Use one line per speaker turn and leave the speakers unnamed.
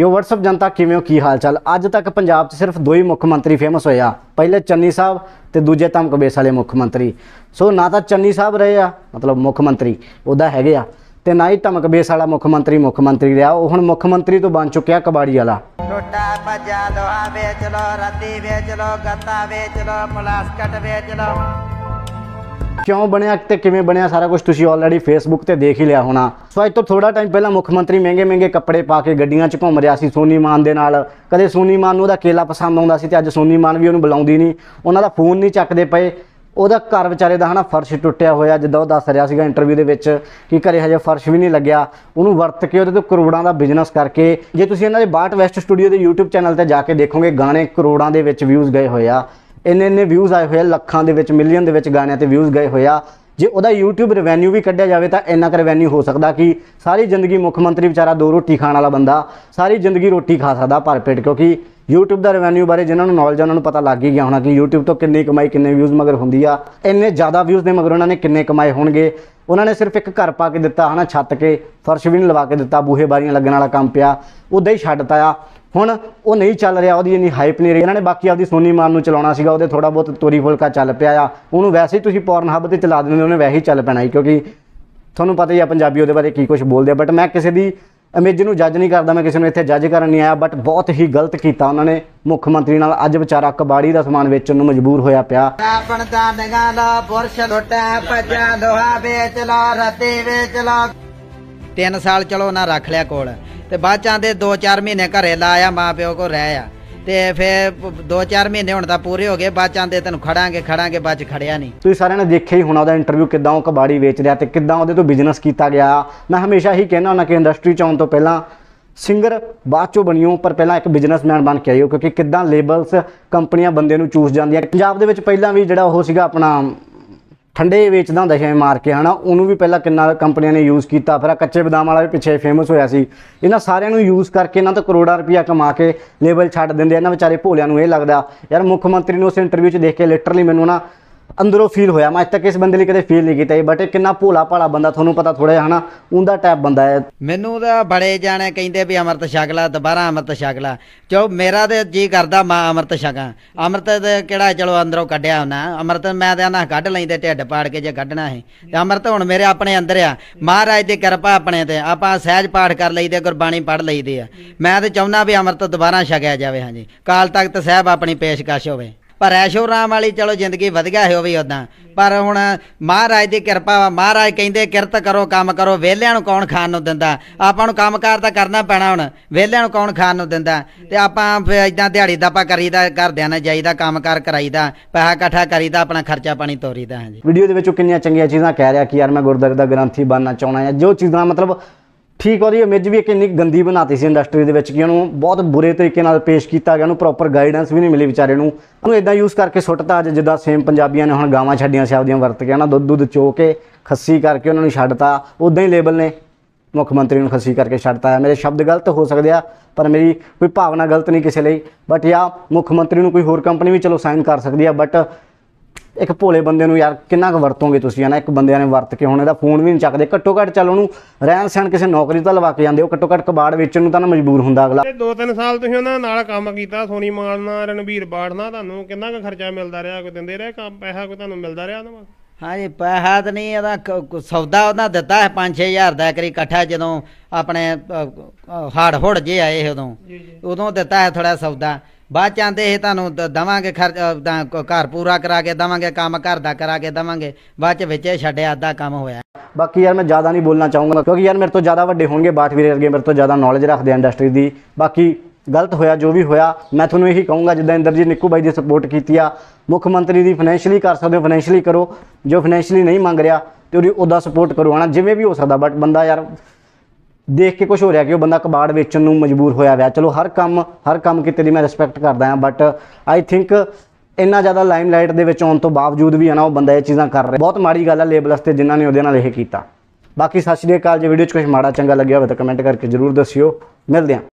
ਯੋ WhatsApp ਜਨਤਾ ਕਿਵੇਂ ਕੀ ਹਾਲ ਚਾਲ ਅੱਜ ਤੱਕ ਪੰਜਾਬ 'ਚ ਸਿਰਫ ਦੋ ਹੀ ਮੁੱਖ ਮੰਤਰੀ ਫੇਮਸ ਹੋਏ ਆ ਪਹਿਲੇ ਚੰਨੀ ਸਾਹਿਬ ਤੇ ਦੂਜੇ ਤਾਂ ਕਬੇਸ ਵਾਲੇ ਮੁੱਖ ਮੰਤਰੀ ਸੋ ਨਾ ਤਾਂ ਚੰਨੀ ਸਾਹਿਬ ਰਹੇ ਆ ਮਤਲਬ ਮੁੱਖ ਮੰਤਰੀ ਉਹਦਾ ਹੈਗੇ ਆ ਤੇ ਨਾ ਹੀ ਧਮਕ ਬੇਸ ਵਾਲਾ ਮੁੱਖ ਮੰਤਰੀ ਮੁੱਖ ਮੰਤਰੀ ਰਿਹਾ ਉਹ ਹੁਣ ਮੁੱਖ ਮੰਤਰੀ ਤੋਂ ਬਣ ਚੁੱਕਿਆ ਕਬਾੜੀ ਵਾਲਾ
ਟੋਟਾ ਭਜਾ ਲੋਹਾ ਵੇਚ ਲੋ ਰੱਦੀ ਵੇਚ ਲੋ ਗੱਤਾ ਵੇਚ ਲੋ ਪਲਾਸਕਟ ਵੇਚ
ਲੋ ਕਿਉਂ ਬਣਿਆ ਤੇ ਕਿਵੇਂ ਬਣਿਆ ਸਾਰਾ ਕੁਝ ਤੁਸੀਂ ਆਲਰੇਡੀ ਫੇਸਬੁੱਕ ਤੇ ਦੇਖ ਹੀ ਲਿਆ ਹੋਣਾ ਸੋ ਅੱਜ ਤੋਂ ਥੋੜਾ ਟਾਈਮ ਪਹਿਲਾਂ ਮੁੱਖ ਮੰਤਰੀ ਮਹਿੰਗੇ ਮਹਿੰਗੇ ਕੱਪੜੇ ਪਾ ਕੇ ਗੱਡੀਆਂ 'ਚ ਘੁੰਮ ਰਿਆ ਸੀ ਸੋਨੀ ਮਾਨ ਦੇ ਨਾਲ ਕਦੇ ਸੋਨੀ ਮਾਨ ਨੂੰ ਉਹਦਾ ਕੇਲਾ ਪਸੰਦ ਆਉਂਦਾ ਸੀ ਤੇ ਅੱਜ ਸੋਨੀ ਮਾਨ ਵੀ ਉਹਨੂੰ ਬੁਲਾਉਂਦੀ ਨਹੀਂ ਉਹਨਾਂ ਦਾ ਫੋਨ ਨਹੀਂ ਚੱਕਦੇ ਪਏ ਉਹਦਾ ਘਰ ਵਿਚਾਰੇ ਦਾ ਹਨਾ ਫਰਸ਼ ਟੁੱਟਿਆ ਹੋਇਆ ਜਿੱਦਾਂ ਉਹ ਦੱਸ ਰਿਹਾ ਸੀਗਾ ਇੰਟਰਵਿਊ ਦੇ ਵਿੱਚ ਕਿ ਘਰੇ ਹਜੇ ਫਰਸ਼ ਵੀ ਨਹੀਂ ਲੱਗਿਆ ਉਹਨੂੰ ਵਰਤ ਕੇ ਉਹਦੇ ਤੋਂ ਕਰੋੜਾਂ ਦਾ ਬਿਜ਼ਨਸ ਕਰਕੇ ਜੇ ਤੁਸੀਂ ਇਹਨਾਂ ਦੇ ਬਾਟ ਵੈਸਟ ਸਟੂਡੀਓ ਦੇ YouTube ਚੈਨਲ ਤੇ ਜਾ ਕੇ ਦੇਖੋਗੇ ਗਾਣੇ ਕਰੋੜਾਂ ਦੇ ਵਿੱਚ ਵਿਊਜ਼ ਗਏ ਹੋਏ ਆ ਇੰਨੇ ਇੰਨੇ ਵਿਊਜ਼ ਆਏ ਹੋਏ ਆ ਲੱਖਾਂ ਦੇ ਵਿੱਚ ਮਿਲੀਅਨ ਦੇ ਵਿੱਚ ਗਾਣਿਆਂ ਤੇ ਵਿਊਜ਼ ਗਏ ਹੋਏ ਆ ਜੇ ਉਹਦਾ YouTube ਰੈਵਨਿਊ ਵੀ ਕੱਢਿਆ ਜਾਵੇ ਤਾਂ ਇੰਨਾ ਕੁ ਰੈਵਨਿਊ ਹੋ ਸਕਦਾ ਕਿ ਸਾਰੀ ਜ਼ਿੰਦਗੀ ਮੁੱਖ ਮੰਤਰੀ ਵਿਚਾਰਾ ਦੋ ਰੋਟੀ ਖਾਣ ਵਾਲਾ ਬੰਦਾ ਸਾਰੀ ਜ਼ਿੰਦਗੀ ਰੋਟੀ ਖਾ ਸਕਦਾ ਪਰ ਪੇਟ ਕਿਉਂਕਿ YouTube ਦਾ ਰੈਵਨਿਊ ਬਾਰੇ ਜਿਨ੍ਹਾਂ ਨੂੰ ਨੌਲੇਜ ਉਹਨਾਂ ਨੂੰ ਪਤਾ ਲੱਗ ਹੀ ਗਿਆ ਹੋਣਾ ਕਿ YouTube ਤੋਂ ਕਿੰਨੀ ਕਮਾਈ ਕਿੰਨੇ ਵਿਊਜ਼ ਮਗਰ ਹੁੰਦੀ ਆ ਇੰਨੇ ਜ਼ਿਆਦਾ ਵਿਊਜ਼ ਦੇ ਮਗਰ ਉਹਨਾਂ ਨੇ ਕਿੰਨੇ ਕਮਾਏ ਹੋਣਗੇ ਉਹਨਾਂ ਨੇ ਸਿਰਫ ਇੱਕ ਘਰ ਪਾ ਕੇ ਦਿੱਤਾ ਹਨਾ ਛੱਤ ਕੇ ਫਰਸ਼ ਵੀ ਨਹੀਂ ਲਵਾ ਕੇ ਦਿੱਤਾ ਬੂਹੇ ਬਾਰੀਆਂ ਲੱਗਣ ਵਾਲਾ ਕੰਮ ਪਿਆ ਉਦਾਂ ਹੀ ਛੱਡਤਾ ਆ ਹੁਣ ਉਹ ਨਹੀਂ ਚੱਲ ਰਿਹਾ ਉਹਦੀ ਇੰਨੀ ਹਾਈਪ ਨਹੀਂ ਰਹੀ ਇਹਨਾਂ ਨੇ ਬਾਕੀ ਆਪਦੀ ਸੋਨੀ ਮਾਨ ਨੂੰ ਚਲਾਉਣਾ ਸੀਗਾ ਉਹਦੇ ਥੋੜਾ ਬਹੁਤ ਤੋਰੀ ਫੁਲਕਾ ਚੱਲ ਪਿਆ ਆ ਉਹਨੂੰ ਵੈਸੇ ਹੀ ਤੁਸੀਂ ਪੌਰਨ ਹੱਬ ਤੇ ਚਲਾ ਦਿੰਦੇ ਉਹਨੇ ਵੈਸੇ ਹੀ ਚੱਲ ਪੈਣਾ ਕਿਉਂਕਿ ਤੁਹਾਨੂੰ ਪਤਾ ਹੀ ਆ ਪੰਜਾਬੀ ਉਹਦੇ ਬਾਰੇ ਕੀ ਕੁਝ ਬੋਲਦੇ ਆ ਬਟ ਮੈਂ ਕਿਸੇ ਦੀ ਅਮੇਜ ਨੂੰ ਜੱਜ ਨਹੀਂ ਕਰਦਾ ਮੈਂ ਕਿਸੇ ਨੂੰ ਇੱਥੇ ਜੱਜ ਕਰਨ ਨਹੀਂ ਆਇਆ ਬਟ ਬਹੁਤ ਹੀ ਗਲਤ ਕੀਤਾ ਉਹਨਾਂ ਨੇ ਮੁੱਖ ਮੰਤਰੀ ਨਾਲ ਅੱਜ ਵਿਚਾਰਾ ਕਬਾੜੀ ਦਾ ਸਮਾਨ ਵੇਚਣ ਨੂੰ ਮਜਬੂਰ ਹੋਇਆ ਪਿਆ
ਆਪਣ ਦਾ ਨਗਾ ਦਾ ਪੁਰਸ਼ ਲੁੱਟਾ ਭਜਾ ਦੋਹਾ ਵੇਚ ਲਾ ਰਤੇ ਵੇਚ ਲਾ 3 ਸਾਲ ਚਲੋ ਨਾ ਰੱਖ ਲਿਆ ਕੋਲ ਤੇ ਬਾਅਦ ਚਾਂਦੇ 2-4 ਮਹੀਨੇ ਘਰੇ ਲਾਇਆ ਮਾਪਿਓ ਕੋ ਰਹਿ ਆ ਤੇ ਫਿਰ 2-4 ਮਹੀਨੇ ਹੁਣ ਤਾਂ ਪੂਰੇ ਹੋ ਗਏ ਬਾਅਦ ਚਾਂਦੇ ਤੈਨੂੰ ਖੜਾਂਗੇ ਖੜਾਂਗੇ ਬਾਅਦ ਚ ਖੜਿਆ ਨਹੀਂ
ਤੁਸੀਂ ਸਾਰਿਆਂ ਨੇ ਦੇਖਿਆ ਹੀ ਹੋਣਾ ਉਹਦਾ ਇੰਟਰਵਿਊ ਕਿੱਦਾਂ ਉਹ ਕਬਾੜੀ ਵੇਚ ਰਿਹਾ ਤੇ ਕਿੱਦਾਂ ਉਹਦੇ ਤੋਂ ਬਿਜ਼ਨਸ ਕੀਤਾ ਗਿਆ ਮੈਂ ਹਮੇਸ਼ਾ ਹੀ ਕਹਿੰਦਾ ਹਾਂ ਕਿ ਇੰਡਸਟਰੀ ਚ ਆਉਣ ਤੋਂ ਪਹਿਲਾਂ ਸਿੰਗਰ ਬਾਅਦ ਚੋਂ ਬਣਿਓ ਪਰ ਪਹਿਲਾਂ ਇੱਕ ਬਿਜ਼ਨਸਮੈਨ ਬਣ ਕੇ ਆਇਓ ਕਿਉਂਕਿ ਕਿੱਦਾਂ ਲੇਬਲਸ ਕੰਪਨੀਆਂ ਬੰਦੇ ਨੂੰ ਚੂਸ ਜਾਂਦੀਆਂ ਪੰਜਾਬ ਦੇ ਵਿੱਚ ਪਹਿਲਾਂ ਵੀ ਜਿਹੜਾ ਉਹ ਸੀਗਾ ਆਪਣਾ ਠੰਡੇ ਵੇਚਦਾ ਹੁੰਦਾ ਜਿਵੇਂ ਮਾਰ ਕੇ ਹਨਾ ਉਹਨੂੰ ਵੀ ਪਹਿਲਾਂ ਕਿੰਨਾ ਕੰਪਨੀਆਂ ਨੇ ਯੂਜ਼ ਕੀਤਾ ਫਿਰ ਕੱਚੇ ਬਦਾਮ ਵਾਲਾ ਵੀ ਪਿੱਛੇ ਫੇਮਸ ਹੋਇਆ ਸੀ ਇਹਨਾਂ ਸਾਰਿਆਂ ਨੂੰ ਯੂਜ਼ ਕਰਕੇ ਇਹਨਾਂ ਤਾਂ ਕਰੋੜਾਂ ਰੁਪਇਆ ਕਮਾ ਕੇ ਲੇਬਲ ਛੱਡ ਦਿੰਦੇ ਇਹਨਾਂ ਵਿਚਾਰੇ ਭੋਲਿਆਂ ਨੂੰ ਇਹ ਲੱਗਦਾ ਯਾਰ ਮੁੱਖ ਮੰਤਰੀ ਨੂੰ ਉਸ ਇੰਟਰਵਿਊ 'ਚ ਦੇਖ ਕੇ ਲਿਟਰਲੀ ਮੈਨੂੰ ਨਾ ਅੰਦਰੋਂ ਫੀਲ ਹੋਇਆ ਮੈਂ ਅੱਜ ਤੱਕ ਇਸ ਬੰਦੇ ਲਈ ਕਦੇ ਫੀਲ ਨਹੀਂ ਕੀਤਾ ਬਟ ਇਹ ਕਿੰਨਾ ਭੋਲਾ ਭਾਲਾ ਬੰਦਾ ਤੁਹਾਨੂੰ ਪਤਾ ਥੋੜਾ ਹਨਾ ਉਹਦਾ ਟਾਈਪ ਬੰਦਾ ਹੈ ਮੈਨੂੰ ਤਾਂ
ਬੜੇ ਜਾਣੇ ਕਹਿੰਦੇ ਵੀ ਅਮਰਤ ਸ਼ਕਲਾ ਦੁਬਾਰਾ ਅਮਰਤ ਸ਼ਕਲਾ ਚੋ ਮੇਰਾ ਤੇ ਜੀ ਕਰਦਾ ਮੈਂ ਅਮਰਤ ਸ਼ਕਾਂ ਅਮਰਤ ਦੇ ਕਿਹੜਾ ਚਲੋ ਅੰਦਰੋਂ ਕੱਢਿਆ ਹੁਣਾ ਅਮਰਤ ਮੈਂ ਤੇ ਨਾ ਕੱਢ ਲੈਂਦੇ ਢਿੱਡ ਪਾੜ ਕੇ ਜੇ ਕੱਢਣਾ ਹੈ ਤੇ ਅਮਰਤ ਹੁਣ ਮੇਰੇ ਆਪਣੇ ਅੰਦਰ ਆ ਮਹਾਰਾਜ ਦੀ ਕਿਰਪਾ ਆਪਣੇ ਤੇ ਆਪਾਂ ਸਹਿਜ ਪਾਠ ਕਰ ਲਈਦੇ ਗੁਰਬਾਣੀ ਪੜ ਲਈਦੇ ਆ ਮੈਂ ਤੇ ਚਾਹੁੰਦਾ ਵੀ ਅਮਰਤ ਦੁਬਾਰਾ ਛਕਿਆ ਜਾਵੇ ਹਾਂਜੀ ਕਾਲ ਤਖਤ ਸਾਹਿਬ ਆਪਣੀ ਪੇਸ਼ਕਸ਼ ਹੋਵੇ ਪਰ ਐਸ਼ੋਰਾਮ ਵਾਲੀ ਚਲੋ ਜ਼ਿੰਦਗੀ ਵਧੀਆ ਵੀ ਉਦਾਂ ਪਰ ਹੁਣ ਮਹਾਰਾਜ ਦੀ ਕਿਰਪਾ ਵਾ ਮਹਾਰਾਜ ਕਹਿੰਦੇ ਕਿਰਤ ਕਰੋ ਕੰਮ ਕਰੋ ਵੇਲਿਆਂ ਨੂੰ ਕੌਣ ਖਾਣ ਨੂੰ ਦਿੰਦਾ ਆਪਾਂ ਨੂੰ ਕੰਮਕਾਰ ਤਾਂ ਕਰਨਾ ਪੈਣਾ ਹੁਣ ਵੇਲਿਆਂ ਨੂੰ ਕੌਣ ਖਾਣ ਨੂੰ ਦਿੰਦਾ ਤੇ ਆਪਾਂ ਫਿਰ ਇਦਾਂ ਦਿਹਾੜੀ ਦਾ ਆਪਾਂ ਕਰੀਦਾ ਘਰਦਿਆਂ ਨਾਲ ਜਾਈਦਾ ਕੰਮਕਾਰ ਕਰਾਈਦਾ ਪੈਸਾ ਇਕੱਠਾ ਕਰੀਦਾ ਆਪਣਾ ਖਰਚਾ ਪਾਣੀ ਤੋਰੀਦਾ ਹਾਂਜੀ
ਵੀਡੀਓ ਦੇ ਵਿੱਚ ਕਿੰਨੀਆਂ ਚੰਗੀਆਂ ਚੀਜ਼ਾਂ ਕਹਿ ਰਿਹਾ ਕਿ ਯਾਰ ਮੈਂ ਗੁਰਦਰ ਦਾ ਗ੍ਰੰਥੀ ਬਣਨਾ ਚਾਹਣਾ ਹੈ ਜੋ ਚੀਜ਼ਾਂ ਮਤਲਬ ਠੀਕ ਉਹਦੀ ਇਮੇਜ ਵੀ ਕਿੰਨੀ ਗੰਦੀ ਬਣਾਤੀ ਸੀ ਇੰਡਸਟਰੀ ਦੇ ਵਿੱਚ ਕਿ ਉਹਨੂੰ ਬਹੁਤ ਬੁਰੇ ਤਰੀਕੇ ਨਾਲ ਪੇਸ਼ ਕੀਤਾ ਗਿਆ ਉਹਨੂੰ ਪ੍ਰੋਪਰ ਗਾਈਡੈਂਸ ਵੀ ਨਹੀਂ ਮਿਲੀ ਵਿਚਾਰੇ ਨੂੰ ਉਹਨੂੰ ਇਦਾਂ ਯੂਜ਼ ਕਰਕੇ ਸੁੱਟਤਾ ਅੱਜ ਜਿੱਦਾਂ ਸੇਮ ਪੰਜਾਬੀਆਂ ਨੇ ਹੁਣ ਗਾਵਾਂ ਛੱਡੀਆਂ ਸੀ ਆਪਦੀਆਂ ਵਰਤ ਕੇ ਨਾ ਦੁੱਧ ਦੁੱਧ ਚੋ ਕੇ ਖੱਸੀ ਕਰਕੇ ਉਹਨਾਂ ਨੂੰ ਛੱਡਤਾ ਉਦਾਂ ਹੀ ਲੇਬਲ ਨੇ ਮੁੱਖ ਮੰਤਰੀ ਨੂੰ ਖੱਸੀ ਕਰਕੇ ਛੱਡਤਾ ਹੈ ਮੇਰੇ ਸ਼ਬਦ ਗਲਤ ਹੋ ਸਕਦੇ ਆ ਪਰ ਮੇਰੀ ਕੋਈ ਭਾਵਨਾ ਗਲਤ ਨਹੀਂ ਕਿਸੇ ਲਈ ਬਟ ਯਾ ਮੁੱਖ ਮੰਤਰੀ ਨੂੰ ਕੋਈ ਹੋਰ ਕੰਪਨੀ ਵੀ ਚਲੋ ਸਾਈਨ ਕਰ ਸਕਦੀ ਆ ਬਟ ਇੱਕ ਭੋਲੇ ਬੰਦੇ ਨੂੰ ਯਾਰ ਕਿੰਨਾ ਕੁ ਵਰਤੋਗੇ ਤੁਸੀਂ ਹਨਾ ਇੱਕ ਬੰਦੇ ਨੇ ਵਰਤ ਕੇ ਹੁਣ ਇਹਦਾ ਫੋਨ ਵੀ ਨਹੀਂ ਚੱਕਦੇ ਘੱਟੋ ਘੱਟ ਚੱਲ ਉਹਨੂੰ ਰਹਿਣ ਸਹਿਣ ਕਿਸੇ ਨੌਕਰੀ ਤਾਂ ਲਵਾ ਕੇ ਜਾਂਦੇ ਉਹ ਘੱਟੋ ਘੱਟ ਕਬਾੜ ਵੇਚਣ ਨੂੰ ਤਾਂ ਨਾ ਮਜਬੂਰ ਹੁੰਦਾ ਅਗਲਾ
ਇਹ 2-3 ਸਾਲ ਤੁਸੀਂ ਉਹਨਾਂ ਨਾਲ ਕੰਮ ਕੀਤਾ ਸੋਨੀ ਮਾਲਨਾ ਰਣਵੀਰ ਬਾੜਨਾ ਤੁਹਾਨੂੰ ਕਿੰਨਾ ਕੁ ਖਰਚਾ ਮਿਲਦਾ ਰਿਹਾ ਕੋਈ ਦਿੰਦੇ ਰਹੇ ਕੰਮ ਪੈਸਾ ਕੋਈ ਤੁਹਾਨੂੰ ਮਿਲਦਾ ਰਿਹਾ ਉਹਨਾਂ ਵਾਸਤੇ ਹਾਂਜੀ ਪੈਸਾ ਤਾਂ ਨਹੀਂ ਇਹਦਾ ਸੌਦਾ ਉਹਨਾਂ ਦਿੱਤਾ ਹੈ 5-6000 ਦਾ ਕਰੀ ਇਕੱਠਾ ਜਦੋਂ ਆਪਣੇ ਹਾੜ ਹੋੜ ਜੇ ਆਏ ਉਦੋਂ ਉਦੋਂ ਦਿੱਤਾ ਹੈ ਥੋੜਾ ਸੌਦਾ ਬਾਅਦ ਚਾਂ ਦੇ ਇਹ ਤੁਹਾਨੂੰ ਦਵਾਂਗੇ ਖਰਚ ਘਰ ਪੂਰਾ ਕਰਾ ਕੇ ਦਵਾਂਗੇ ਕੰਮ ਘਰ ਦਾ ਕਰਾ ਕੇ ਦਵਾਂਗੇ ਬਾਅਦ ਚ ਵਿੱਚ ਛੱਡਿਆ ਅੱਧਾ ਕੰਮ ਹੋਇਆ
ਬਾਕੀ ਯਾਰ ਮੈਂ ਜ਼ਿਆਦਾ ਨਹੀਂ ਬੋਲਣਾ ਚਾਹੂੰਗਾ ਕਿਉਂਕਿ ਯਾਰ ਮੇਰੇ ਤੋਂ ਜ਼ਿਆਦਾ ਵੱਡੇ ਹੋਣਗੇ ਬਾਠ ਵੀਰੇ ਵਰਗੇ ਮੇਰੇ ਤੋਂ ਜ਼ਿਆਦਾ ਨੌਲੇਜ ਰੱਖਦੇ ਆ ਇੰਡਸਟਰੀ ਦੀ ਬਾਕੀ ਗਲਤ ਹੋਇਆ ਜੋ ਵੀ ਹੋਇਆ ਮੈਂ ਤੁਹਾਨੂੰ ਇਹੀ ਕਹੂੰਗਾ ਜਿੱਦਾਂ ਇੰਦਰਜੀਤ ਨਿੱਕੂ ਬਾਈ ਦੀ ਸਪੋਰਟ ਕੀਤੀ ਆ ਮੁੱਖ ਮੰਤਰੀ ਦੀ ਫਾਈਨੈਂਸ਼ਲੀ ਕਰ ਸਕਦੇ ਹੋ ਫਾਈਨੈਂਸ਼ਲੀ ਕਰੋ ਜੋ ਫਾਈਨੈਂਸ਼ਲੀ ਨਹੀਂ ਮੰਗ ਰਿਹਾ ਤੇ ਉਹਦੀ ਉਹਦਾ ਸਪੋਰਟ ਕਰੋ ਹਣਾ ਜਿਵੇਂ ਵੀ ਹੋ ਸਕਦਾ ਬਟ ਬੰਦਾ ਯਾਰ ਦੇਖ ਕੇ ਕੁਝ ਹੋ ਰਿਹਾ ਕਿ ਉਹ ਬੰਦਾ ਕਬਾੜ ਵੇਚਣ ਨੂੰ ਮਜਬੂਰ ਹੋਇਆ ਹੋਇਆ ਚਲੋ ਹਰ ਕੰਮ ਹਰ ਕੰਮ ਕਿਤੇ ਦੀ ਮੈਂ ਰਿਸਪੈਕਟ ਕਰਦਾ ਹਾਂ ਬਟ ਆਈ ਥਿੰਕ ਇੰਨਾ ਜ਼ਿਆਦਾ ਲਾਈਮਲਾਈਟ ਦੇ ਵਿੱਚ ਆਉਣ ਤੋਂ ਬਾਵਜੂਦ ਵੀ ਹਨਾ ਉਹ ਬੰਦਾ ਇਹ ਚੀਜ਼ਾਂ ਕਰ ਰਿਹਾ ਬਹੁਤ ਮਾੜੀ ਗੱਲ ਹੈ ਲੇਬਲਸ ਤੇ ਜਿਨ੍ਹਾਂ ਨੇ ਉਹਦੇ ਨਾਲ ਇਹ ਕੀਤਾ ਬਾਕੀ ਸੱਚ ਦੇ ਕਾਲ ਜੇ ਵੀਡੀਓ 'ਚ ਕੁਝ ਮਾੜਾ ਚੰਗਾ ਲੱਗਿਆ ਹੋਵੇ ਤਾਂ ਕਮੈਂਟ ਕਰਕੇ ਜ਼ਰੂਰ ਦੱਸਿਓ ਮਿਲਦੇ ਹਾਂ